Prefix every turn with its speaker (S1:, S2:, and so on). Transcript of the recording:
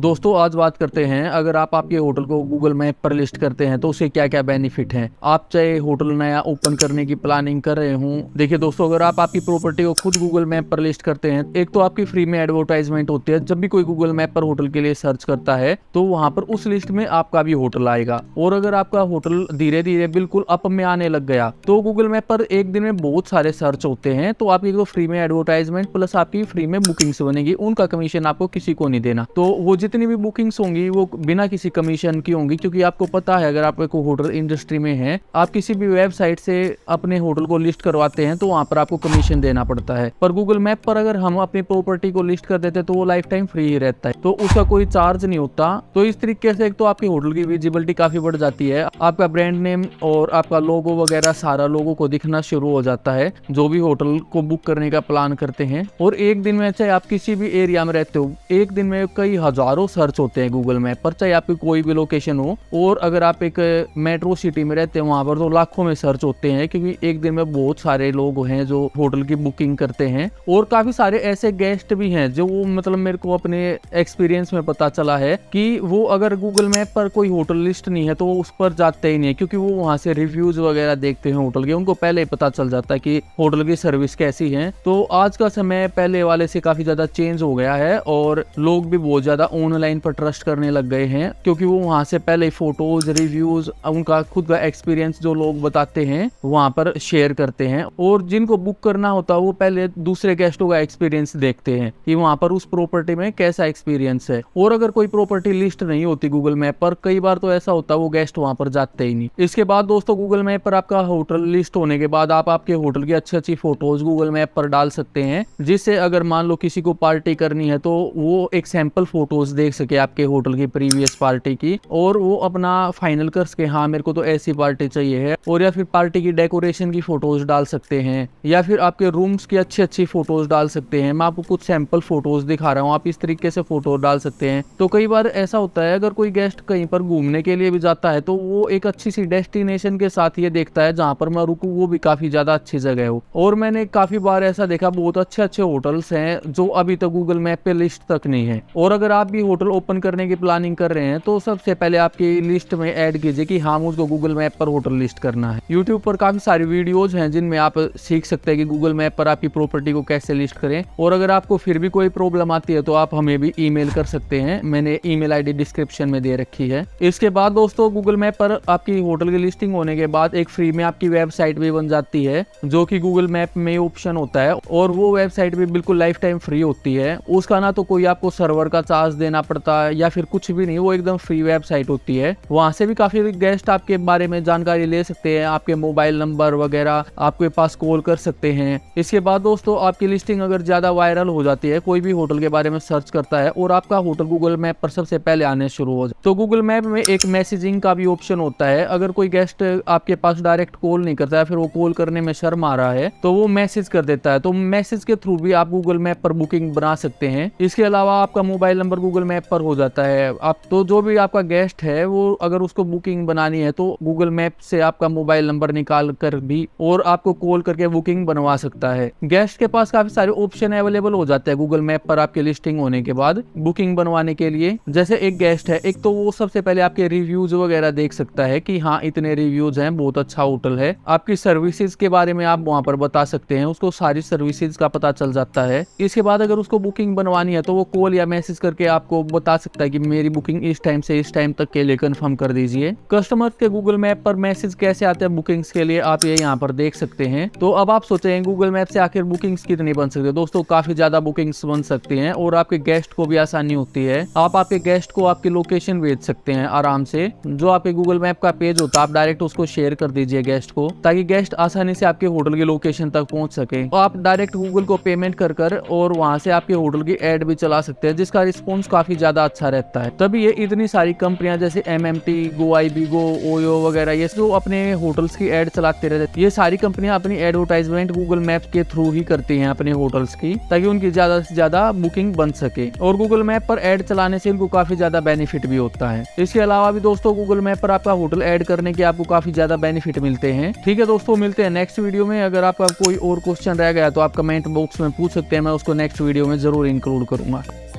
S1: दोस्तों आज बात करते हैं अगर आप आपके होटल को गूगल मैप पर लिस्ट करते हैं तो उसे क्या क्या बेनिफिट हैं आप चाहे होटल नया ओपन करने की प्लानिंग कर रहे हो देखिए दोस्तों अगर आप आपकी प्रॉपर्टी को खुद गूगल मैप पर लिस्ट करते हैं एक तो आपकी फ्री में एडवर्टाइजमेंट होती है जब भी कोई गूगल मैप पर होटल के लिए सर्च करता है तो वहाँ पर उस लिस्ट में आपका भी होटल आएगा और अगर आपका होटल धीरे धीरे बिल्कुल अप में आने लग गया तो गूगल मैप पर एक दिन में बहुत सारे सर्च होते हैं तो, तो आपकी फ्री में एडवर्टाइजमेंट प्लस आपकी फ्री में बुकिंग्स बनेगी उनका कमीशन आपको किसी को नहीं देना तो वो जितनी भी बुकिंग्स होंगी वो बिना किसी कमीशन की होंगी क्योंकि आपको पता है अगर आप एक होटल इंडस्ट्री में हैं आप किसी भी वेबसाइट से अपने होटल को लिस्ट करवाते हैं तो वहाँ पर आपको कमीशन देना पड़ता है पर गूगल मैप पर अगर हम अपनी प्रॉपर्टी को लिस्ट कर देते हैं तो वो लाइफ टाइम फ्री ही रहता है तो उसका कोई चार्ज नहीं होता तो इस तरीके से एक तो आपके होटल की विजिबिलिटी काफी बढ़ जाती है आपका ब्रांड नेम और आपका लोगो वगैरह सारा लोगों को दिखना शुरू हो जाता है जो भी होटल को बुक करने का प्लान करते हैं और एक दिन में चाहे आप किसी भी एरिया में रहते हो एक दिन में कई हजार हज़ारों सर्च होते हैं गूगल मैप पर चाहे आपकी कोई भी लोकेशन हो और अगर आप एक मेट्रो सिटी में रहते हैं वहाँ पर तो लाखों में सर्च होते हैं क्योंकि एक दिन में बहुत सारे लोग हैं जो होटल की बुकिंग करते हैं और काफ़ी सारे ऐसे गेस्ट भी हैं जो मतलब मेरे को अपने एक्सपीरियंस में पता चला है कि वो अगर गूगल मैप पर कोई होटल लिस्ट नहीं है तो उस पर जाते ही नहीं है क्योंकि वो वहाँ से रिव्यूज़ वगैरह देखते हैं होटल के उनको पहले ही पता चल जाता है कि होटल की सर्विस कैसी है तो आज का समय पहले वाले से काफ़ी ज़्यादा चेंज हो गया है और लोग भी बहुत ज़्यादा फोन लाइन पर ट्रस्ट करने लग गए हैं क्योंकि वो वहां से पहले फोटोज रिव्यूज उनका खुद का एक्सपीरियंस जो लोग बताते हैं वहां पर शेयर करते हैं और जिनको बुक करना होता है वो पहले दूसरे गेस्टों का एक्सपीरियंस देखते हैं कि वहां पर उस प्रॉपर्टी में कैसा एक्सपीरियंस है और अगर कोई प्रॉपर्टी लिस्ट नहीं होती गूगल मैप पर कई बार तो ऐसा होता है वो गेस्ट वहां पर जाते ही नहीं इसके बाद दोस्तों गूगल मैप पर आपका होटल लिस्ट होने के बाद आप आपके होटल की अच्छी अच्छी फोटोज गूगल मैप पर डाल सकते हैं जिससे अगर मान लो किसी को पार्टी करनी है तो वो एक सैंपल फोटोज देख सके आपके होटल की प्रीवियस पार्टी की और वो अपना फाइनल कर सके हाँ मेरे को तो ऐसी पार्टी चाहिए है और या फिर पार्टी की डेकोरेशन की फोटोज डाल सकते हैं या फिर आपके रूम्स की अच्छी अच्छी फोटोज डाल सकते हैं मैं आपको कुछ सैम्पल फोटोज दिखा रहा हूँ आप इस तरीके से फोटो डाल सकते हैं तो कई बार ऐसा होता है अगर कोई गेस्ट कहीं पर घूमने के लिए भी जाता है तो वो एक अच्छी सी डेस्टिनेशन के साथ ये देखता है जहाँ पर मैं रुकू वो भी काफी ज्यादा अच्छी जगह हो और मैंने काफी बार ऐसा देखा बहुत अच्छे अच्छे होटल्स हैं जो अभी तक गूगल मैप पे लिस्ट तक नहीं है और अगर आप भी होटल ओपन करने की प्लानिंग कर रहे हैं तो सबसे पहले आपकी लिस्ट में ऐड कीजिए कि हाँ मुझको गूगल मैप पर होटल लिस्ट करना है यूट्यूब पर काफ़ी सारी वीडियोज हैं जिनमें आप सीख सकते हैं कि गूगल मैप पर आपकी प्रॉपर्टी को कैसे लिस्ट करें और अगर आपको फिर भी कोई प्रॉब्लम आती है तो आप हमें भी ई कर सकते हैं मैंने ई मेल डिस्क्रिप्शन में दे रखी है इसके बाद दोस्तों गूगल मैप पर आपकी होटल की लिस्टिंग होने के बाद एक फ्री में आपकी वेबसाइट भी बन जाती है जो की गूगल मैप में ऑप्शन होता है और वो वेबसाइट भी बिल्कुल लाइफ टाइम फ्री होती है उसका ना तो कोई आपको सर्वर का चार्ज देना पड़ता है या फिर कुछ भी नहीं वो एकदम फ्री वेबसाइट होती है वहाँ से भी काफ़ी गेस्ट आपके बारे में जानकारी ले सकते हैं आपके मोबाइल नंबर वगैरह आपके पास कॉल कर सकते हैं इसके बाद दोस्तों आपकी लिस्टिंग अगर ज़्यादा वायरल हो जाती है कोई भी होटल के बारे में सर्च करता है और आपका होटल गूगल मैप पर सबसे पहले आने शुरू हो जाए तो गूगल मैप में एक मैसेजिंग का भी ऑप्शन होता है अगर कोई गेस्ट आपके पास डायरेक्ट कॉल नहीं करता है फिर वो कॉल करने में शर्म आ रहा है तो वो मैसेज कर देता है तो मैसेज के थ्रू भी आप गूगल मैप पर बुकिंग बना सकते हैं इसके अलावा आपका mobile number Google Google map पर हो जाता है आप तो जो भी आपका गेस्ट है वो अगर उसको बुकिंग बनानी है तो गूगल मैप से आपका मोबाइल नंबर निकाल कर भी और आपको कॉल करके बुकिंग बनवा सकता है गेस्ट के पास काफी सारे ऑप्शन अवेलेबल हो जाते हैं गूगल मैप पर आपके लिस्टिंग होने के बाद बुकिंग बनवाने के लिए जैसे एक गेस्ट है एक तो वो सबसे पहले आपके रिव्यूज वगैरह देख सकता है की हाँ इतने रिव्यूज है बहुत अच्छा होटल है आपकी सर्विसेज के बारे में आप वहाँ पर बता सकते हैं उसको सारी सर्विसेज का पता चल जाता है इसके बाद अगर उसको बुकिंग बनवानी है तो वो कॉल या मैसेज करके आप आपको बता सकता है कि मेरी बुकिंग इस टाइम से इस टाइम तक के लिए कन्फर्म कर दीजिए कस्टमर के गूगल मैप पर मैसेज कैसे आते हैं बुकिंग्स के लिए आप ये यहाँ पर देख सकते हैं तो अब आप हैं गूगल मैप से आखिर बुकिंग्स कितनी बन सकती है दोस्तों काफी ज्यादा बुकिंग्स बन सकती है और आपके गेस्ट को भी आसानी होती है आप आपके गेस्ट को आपकी लोकेशन भेज सकते हैं आराम से जो आपके गूगल मैप का पेज होता है आप डायरेक्ट उसको शेयर कर दीजिए गेस्ट को ताकि गेस्ट आसानी से आपके होटल की लोकेशन तक पहुंच सके आप डायरेक्ट गूगल को पेमेंट कर कर और वहां से आपके होटल की एड भी चला सकते हैं जिसका रिस्पॉन्स काफ़ी ज़्यादा अच्छा रहता है तभी ये इतनी सारी कंपनियां जैसे M M T Goibibo OYO वगैरह ये जो अपने होटल्स की एड चलाते रहते ये सारी कंपनियां अपनी एडवर्टाइजमेंट गूगल मैप के थ्रू ही करती हैं अपने होटल्स की ताकि उनकी ज़्यादा से ज़्यादा बुकिंग बन सके और गूगल मैप पर एड चलाने से इनको काफ़ी ज़्यादा बेनिफिट भी होता है इसके अलावा भी दोस्तों गूगल मैप पर आपका होटल ऐड करने के आपको काफ़ी ज़्यादा बेनिफिट मिलते हैं ठीक है दोस्तों मिलते हैं नेक्स्ट वीडियो में अगर आपका कोई और क्वेश्चन रह गया तो आप कमेंट बॉक्स में पूछ सकते हैं मैं उसको नेक्स्ट वीडियो में ज़रूर इंक्लूड करूँगा